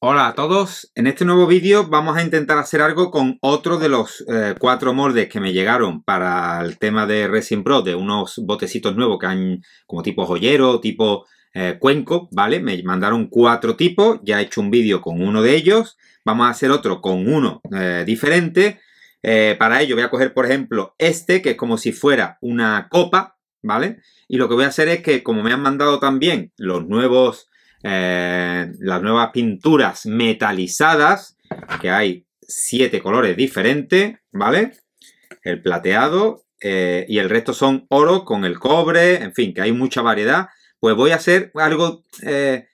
Hola a todos, en este nuevo vídeo vamos a intentar hacer algo con otro de los eh, cuatro moldes que me llegaron para el tema de Resin Pro, de unos botecitos nuevos que han como tipo joyero, tipo eh, cuenco, ¿vale? Me mandaron cuatro tipos, ya he hecho un vídeo con uno de ellos, vamos a hacer otro con uno eh, diferente. para ello voy a coger por ejemplo este, que es como si fuera una copa, ¿vale? Y lo que voy a hacer es que como me han mandado también los nuevos eh, las nuevas pinturas metalizadas, que hay siete colores diferentes, ¿vale? El plateado eh, y el resto son oro con el cobre, en fin, que hay mucha variedad. Pues voy a hacer algo, eh,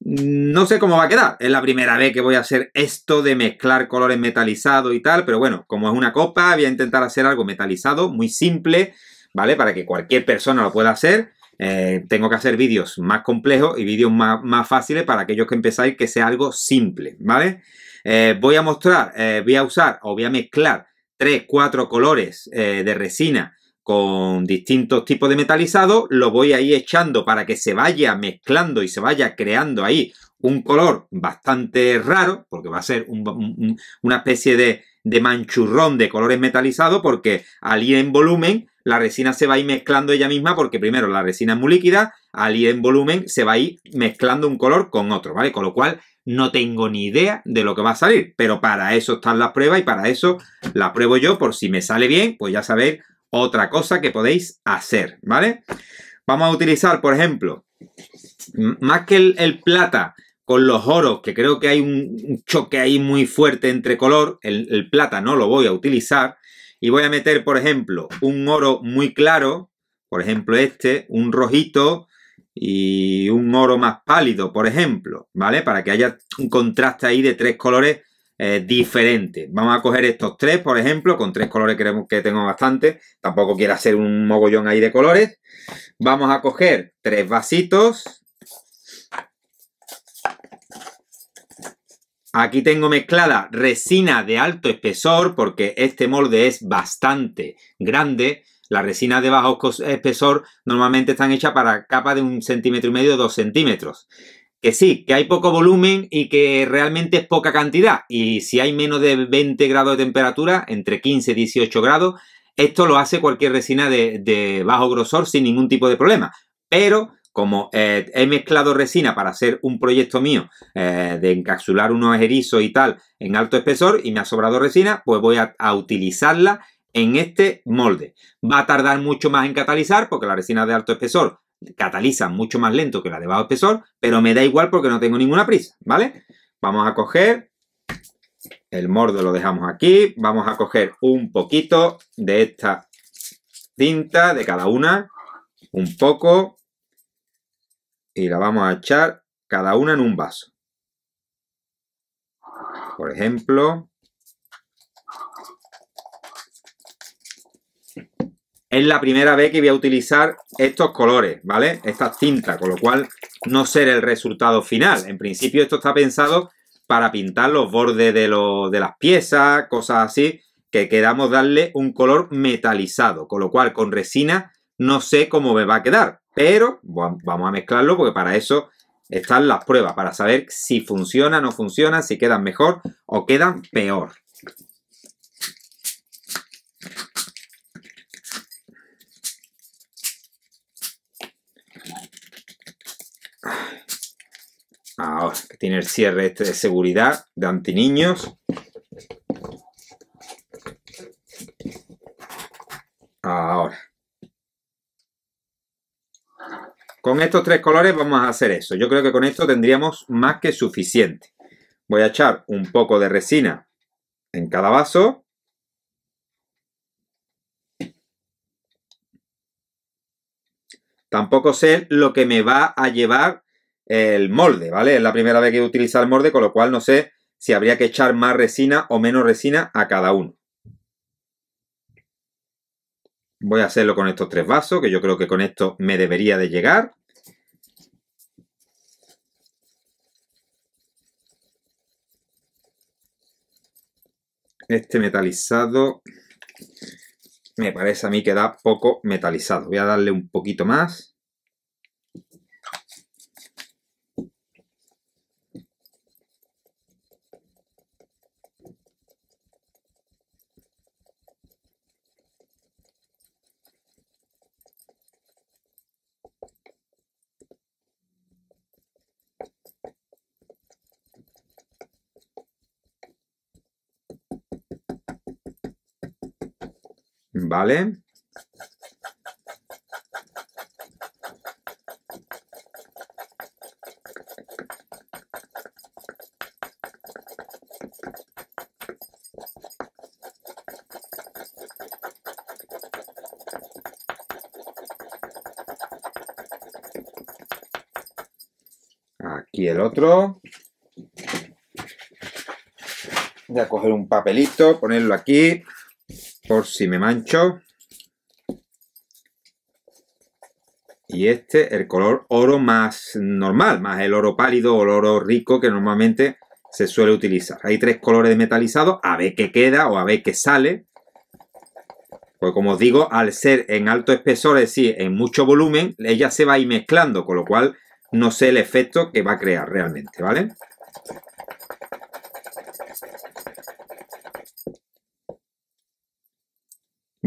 no sé cómo va a quedar. Es la primera vez que voy a hacer esto de mezclar colores metalizados y tal, pero bueno, como es una copa, voy a intentar hacer algo metalizado, muy simple, ¿vale? Para que cualquier persona lo pueda hacer. Eh, tengo que hacer vídeos más complejos y vídeos más, fáciles para aquellos que empezáis que sea algo simple, ¿vale? Eh, voy a mostrar, eh, voy a usar o voy a mezclar 3, 4 colores de resina con distintos tipos de metalizado, lo voy a ir echando para que se vaya mezclando y se vaya creando ahí un color bastante raro, porque va a ser una especie de, de manchurrón de colores metalizados, porque al ir en volumen la resina se va a ir mezclando ella misma porque primero la resina es muy líquida, al ir en volumen se va a ir mezclando un color con otro, ¿vale? Con lo cual no tengo ni idea de lo que va a salir, pero para eso están las pruebas y para eso la pruebo yo por si me sale bien, pues ya sabéis otra cosa que podéis hacer, ¿vale? Vamos a utilizar, por ejemplo, más que el, plata, con los oros, que creo que hay un choque ahí muy fuerte entre color, el, plata no lo voy a utilizar, y voy a meter, por ejemplo, un oro muy claro, por ejemplo este, un rojito y un oro más pálido, por ejemplo, ¿vale? Para que haya un contraste ahí de tres colores eh, diferentes. Vamos a coger estos tres, por ejemplo, con tres colores creemos que tengo bastante, tampoco quiero hacer un mogollón ahí de colores. Vamos a coger tres vasitos, Aquí tengo mezclada resina de alto espesor porque este molde es bastante grande. Las resinas de bajo espesor normalmente están hechas para capas de un centímetro y medio, dos centímetros. Que sí, que hay poco volumen y que realmente es poca cantidad. Y si hay menos de 20 grados de temperatura, entre 15 y 18 grados, esto lo hace cualquier resina de, de bajo grosor sin ningún tipo de problema. Pero como eh, he mezclado resina para hacer un proyecto mío eh, de encapsular unos erizos y tal en alto espesor y me ha sobrado resina, pues voy a, utilizarla en este molde. Va a tardar mucho más en catalizar porque la resina de alto espesor cataliza mucho más lento que la de bajo espesor, pero me da igual porque no tengo ninguna prisa, ¿vale? Vamos a coger, el molde lo dejamos aquí, vamos a coger un poquito de esta cinta de cada una, un poco, y la vamos a echar cada una en un vaso. Por ejemplo, es la primera vez que voy a utilizar estos colores, ¿vale? Estas cinta con lo cual no será el resultado final. En principio esto está pensado para pintar los bordes de, lo, de las piezas, cosas así, que queramos darle un color metalizado, con lo cual con resina no sé cómo me va a quedar. Pero vamos a mezclarlo porque para eso están las pruebas, para saber si funciona, no funciona, si quedan mejor o quedan peor. Ahora, tiene el cierre este de seguridad de antiniños. estos tres colores vamos a hacer eso. Yo creo que con esto tendríamos más que suficiente. Voy a echar un poco de resina en cada vaso. Tampoco sé lo que me va a llevar el molde, ¿vale? Es la primera vez que utiliza el molde, con lo cual no sé si habría que echar más resina o menos resina a cada uno. Voy a hacerlo con estos tres vasos, que yo creo que con esto me debería de llegar. Este metalizado me parece a mí que da poco metalizado. Voy a darle un poquito más. ¿vale? Aquí el otro. Voy a coger un papelito, ponerlo aquí por si me mancho. Y este, el color oro más normal, más el oro pálido o el oro rico que normalmente se suele utilizar. Hay tres colores metalizados, a ver qué queda o a ver qué sale. Pues como os digo, al ser en alto espesor, es decir, en mucho volumen, ella se va a ir mezclando, con lo cual no sé el efecto que va a crear realmente, ¿vale?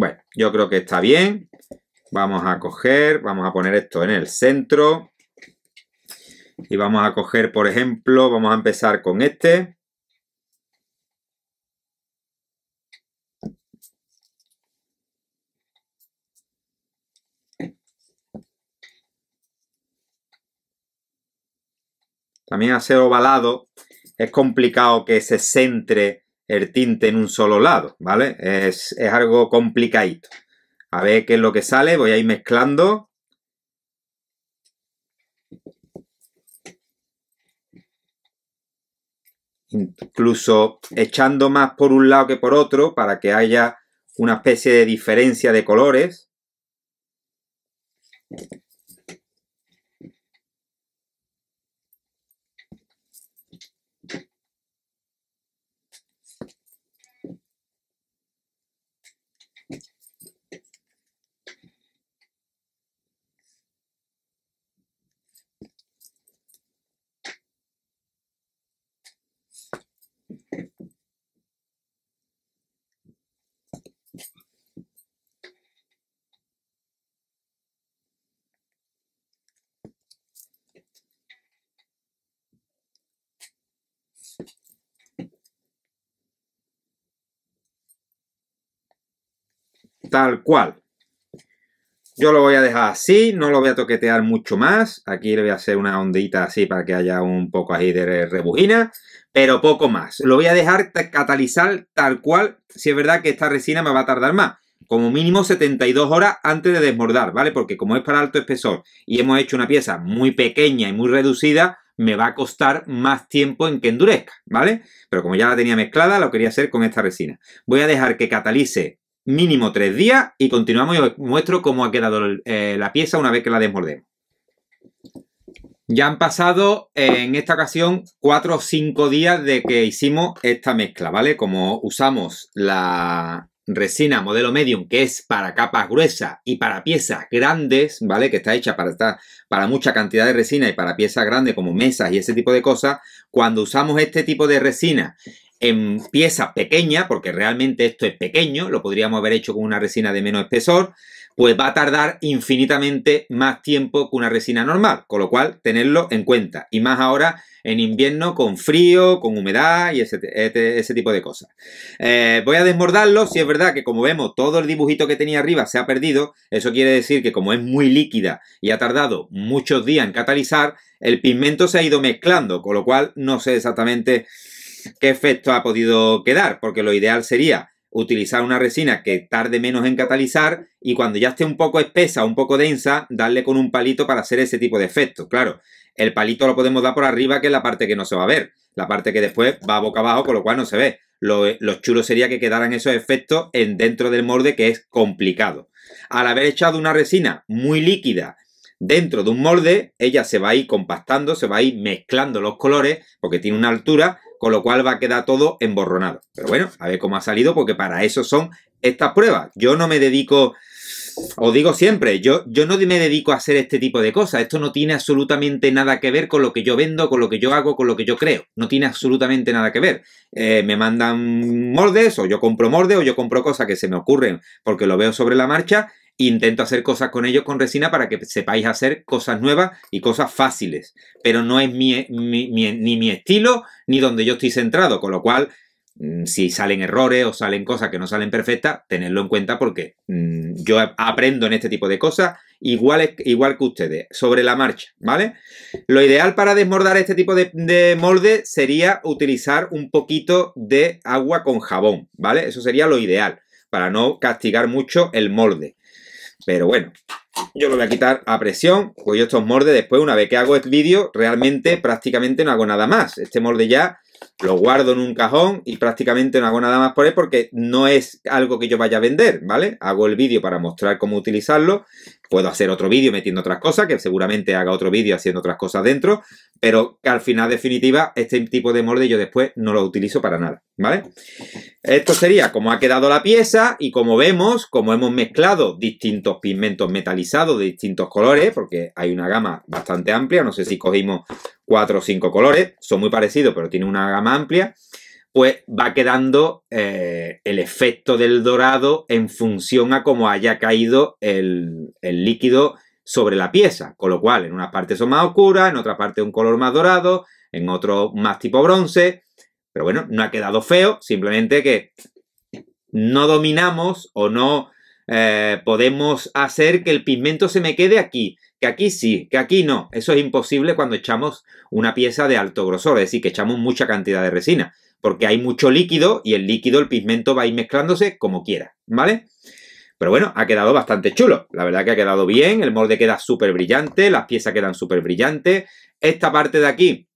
Bueno, yo creo que está bien. Vamos a coger, vamos a poner esto en el centro. Y vamos a coger, por ejemplo, vamos a empezar con este. También hacer ovalado es complicado que se centre el tinte en un solo lado, ¿vale? Es, algo complicadito. A ver qué es lo que sale, voy a ir mezclando. Incluso echando más por un lado que por otro para que haya una especie de diferencia de colores. tal cual. Yo lo voy a dejar así, no lo voy a toquetear mucho más. Aquí le voy a hacer una ondita así para que haya un poco ahí de rebujina, pero poco más. Lo voy a dejar catalizar tal cual, si es verdad que esta resina me va a tardar más. Como mínimo 72 horas antes de desbordar, ¿vale? Porque como es para alto espesor y hemos hecho una pieza muy pequeña y muy reducida, me va a costar más tiempo en que endurezca, ¿vale? Pero como ya la tenía mezclada, lo quería hacer con esta resina. Voy a dejar que catalice mínimo tres días y continuamos y os muestro cómo ha quedado eh, la pieza una vez que la desmordemos. Ya han pasado eh, en esta ocasión cuatro o cinco días de que hicimos esta mezcla, ¿vale? Como usamos la resina modelo medium, que es para capas gruesas y para piezas grandes, ¿vale? Que está hecha para, estar, para mucha cantidad de resina y para piezas grandes como mesas y ese tipo de cosas. Cuando usamos este tipo de resina en piezas pequeñas, porque realmente esto es pequeño, lo podríamos haber hecho con una resina de menos espesor, pues va a tardar infinitamente más tiempo que una resina normal, con lo cual tenerlo en cuenta. Y más ahora en invierno con frío, con humedad y ese, tipo de cosas. Eh, voy a desmordarlo, si es verdad que como vemos todo el dibujito que tenía arriba se ha perdido, eso quiere decir que como es muy líquida y ha tardado muchos días en catalizar, el pigmento se ha ido mezclando, con lo cual no sé exactamente ¿Qué efecto ha podido quedar? Porque lo ideal sería utilizar una resina que tarde menos en catalizar y cuando ya esté un poco espesa, un poco densa, darle con un palito para hacer ese tipo de efecto. Claro, el palito lo podemos dar por arriba, que es la parte que no se va a ver, la parte que después va boca abajo, con lo cual no se ve. Lo, lo chulo sería que quedaran esos efectos en, dentro del molde, que es complicado. Al haber echado una resina muy líquida dentro de un molde, ella se va a ir compactando, se va a ir mezclando los colores, porque tiene una altura, con lo cual va a quedar todo emborronado. Pero bueno, a ver cómo ha salido, porque para eso son estas pruebas. Yo no me dedico, os digo siempre, yo, yo no me dedico a hacer este tipo de cosas. Esto no tiene absolutamente nada que ver con lo que yo vendo, con lo que yo hago, con lo que yo creo. No tiene absolutamente nada que ver. Eh, me mandan moldes, o yo compro moldes, o yo compro cosas que se me ocurren porque lo veo sobre la marcha intento hacer cosas con ellos con resina para que sepáis hacer cosas nuevas y cosas fáciles. Pero no es ni mi estilo ni donde yo estoy centrado, con lo cual mm, si salen errores o salen cosas que no salen perfectas, tenedlo en cuenta porque mm, yo aprendo en este tipo de cosas igual, igual, que ustedes, sobre la marcha, ¿vale? Lo ideal para desmordar este tipo de, de, molde sería utilizar un poquito de agua con jabón, ¿vale? Eso sería lo ideal para no castigar mucho el molde. Pero bueno, yo lo voy a quitar a presión, pues yo estos moldes después, una vez que hago el vídeo, realmente prácticamente no hago nada más. Este molde ya lo guardo en un cajón y prácticamente no hago nada más por él porque no es algo que yo vaya a vender, ¿vale? Hago el vídeo para mostrar cómo utilizarlo Puedo hacer otro vídeo metiendo otras cosas, que seguramente haga otro vídeo haciendo otras cosas dentro, pero que al final definitiva este tipo de molde yo después no lo utilizo para nada, ¿vale? Esto sería como ha quedado la pieza y como vemos, como hemos mezclado distintos pigmentos metalizados de distintos colores, porque hay una gama bastante amplia, no sé si cogimos cuatro o cinco colores, son muy parecidos pero tiene una gama amplia, pues va quedando eh, el efecto del dorado en función a cómo haya caído el, líquido sobre la pieza, con lo cual en una parte son más oscuras, en otra parte un color más dorado, en otro más tipo bronce, pero bueno, no ha quedado feo, simplemente que no dominamos o no eh, podemos hacer que el pigmento se me quede aquí, que aquí sí, que aquí no, eso es imposible cuando echamos una pieza de alto grosor, es decir, que echamos mucha cantidad de resina porque hay mucho líquido y el líquido, el pigmento va a ir mezclándose como quiera, ¿vale? Pero bueno, ha quedado bastante chulo. La verdad que ha quedado bien, el molde queda súper brillante, las piezas quedan súper brillantes. Esta parte de aquí,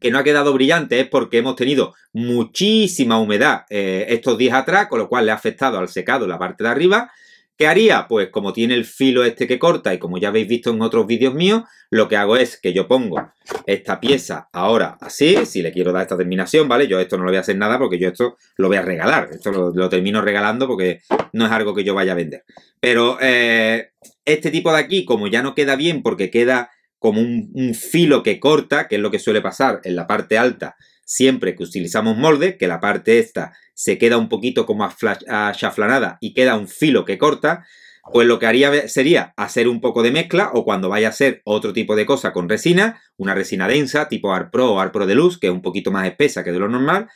que no ha quedado brillante, es porque hemos tenido muchísima humedad eh, estos días atrás, con lo cual le ha afectado al secado la parte de arriba. ¿Qué haría? Pues como tiene el filo este que corta y como ya habéis visto en otros vídeos míos, lo que hago es que yo pongo esta pieza ahora así, si le quiero dar esta terminación, ¿vale? Yo esto no lo voy a hacer nada porque yo esto lo voy a regalar, esto lo, termino regalando porque no es algo que yo vaya a vender. Pero eh, este tipo de aquí, como ya no queda bien porque queda como un, un, filo que corta, que es lo que suele pasar en la parte alta siempre que utilizamos molde, que la parte esta se queda un poquito como achaflanada y queda un filo que corta, pues lo que haría sería hacer un poco de mezcla o cuando vaya a hacer otro tipo de cosa con resina, una resina densa tipo Arpro o Arpro de Luz, que es un poquito más espesa que de lo normal,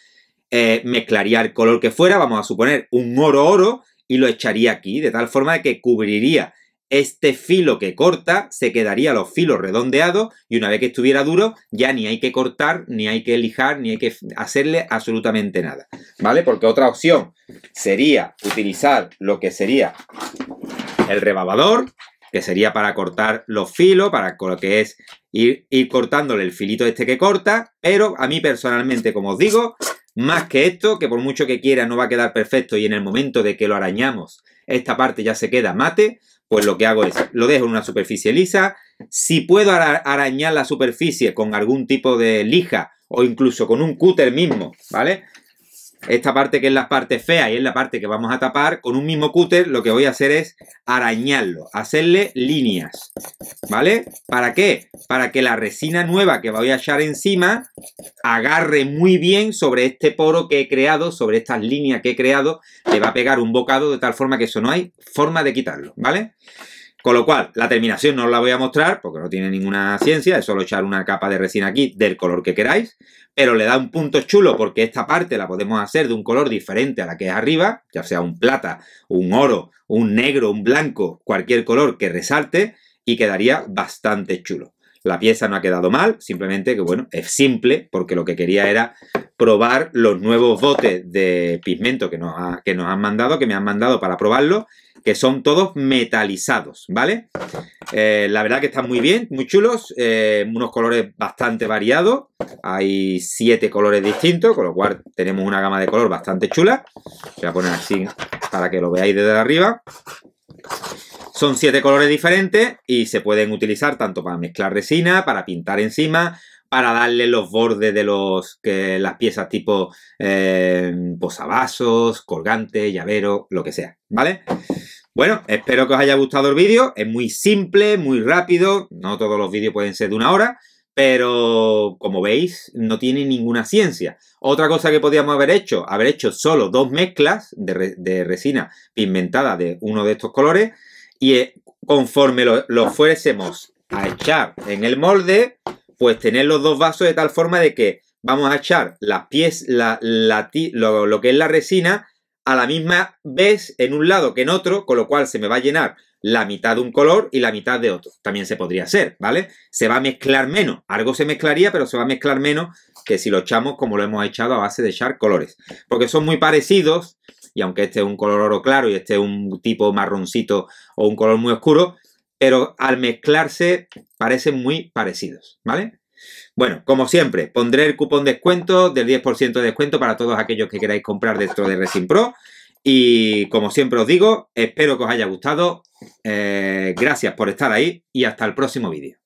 eh, mezclaría el color que fuera, vamos a suponer un oro oro, y lo echaría aquí, de tal forma que cubriría este filo que corta se quedaría los filos redondeados y una vez que estuviera duro ya ni hay que cortar, ni hay que lijar, ni hay que hacerle absolutamente nada. ¿Vale? Porque otra opción sería utilizar lo que sería el rebabador, que sería para cortar los filos, para lo que es ir, ir cortándole el filito este que corta, pero a mí personalmente, como os digo, más que esto, que por mucho que quiera no va a quedar perfecto y en el momento de que lo arañamos, esta parte ya se queda mate, pues lo que hago es, lo dejo en una superficie lisa. Si puedo arañar la superficie con algún tipo de lija o incluso con un cúter mismo, ¿vale? esta parte que es la parte fea y es la parte que vamos a tapar, con un mismo cúter lo que voy a hacer es arañarlo, hacerle líneas, ¿vale? ¿Para qué? Para que la resina nueva que voy a echar encima agarre muy bien sobre este poro que he creado, sobre estas líneas que he creado, le va a pegar un bocado de tal forma que eso no hay forma de quitarlo, ¿vale? Con lo cual, la terminación no os la voy a mostrar porque no tiene ninguna ciencia, es solo echar una capa de resina aquí del color que queráis, pero le da un punto chulo porque esta parte la podemos hacer de un color diferente a la que es arriba, ya sea un plata, un oro, un negro, un blanco, cualquier color que resalte y quedaría bastante chulo. La pieza no ha quedado mal, simplemente que bueno, es simple, porque lo que quería era probar los nuevos botes de pigmento que nos, han mandado, que me han mandado para probarlo, que son todos metalizados, ¿vale? Eh, la verdad que están muy bien, muy chulos, eh, unos colores bastante variados, hay siete colores distintos, con lo cual tenemos una gama de color bastante chula. Voy a poner así para que lo veáis desde arriba. Son siete colores diferentes y se pueden utilizar tanto para mezclar resina, para pintar encima, para darle los bordes de los que las piezas tipo eh, posavasos, colgantes, llavero, lo que sea, ¿vale? Bueno, espero que os haya gustado el vídeo. Es muy simple, muy rápido. No todos los vídeos pueden ser de una hora, pero como veis, no tiene ninguna ciencia. Otra cosa que podíamos haber hecho, haber hecho solo dos mezclas de, de resina pigmentada de uno de estos colores y eh, conforme lo, fuésemos a echar en el molde, pues tener los dos vasos de tal forma de que vamos a echar las pies, la, lo, lo, que es la resina a la misma vez en un lado que en otro, con lo cual se me va a llenar la mitad de un color y la mitad de otro. También se podría hacer, ¿vale? Se va a mezclar menos. Algo se mezclaría, pero se va a mezclar menos que si lo echamos como lo hemos echado a base de echar colores. Porque son muy parecidos y aunque este es un color oro claro y este es un tipo marroncito o un color muy oscuro, pero al mezclarse parecen muy parecidos, ¿vale? Bueno, como siempre, pondré el cupón descuento del 10% de descuento para todos aquellos que queráis comprar dentro de Resin Pro. Y como siempre os digo, espero que os haya gustado. Eh, gracias por estar ahí y hasta el próximo vídeo.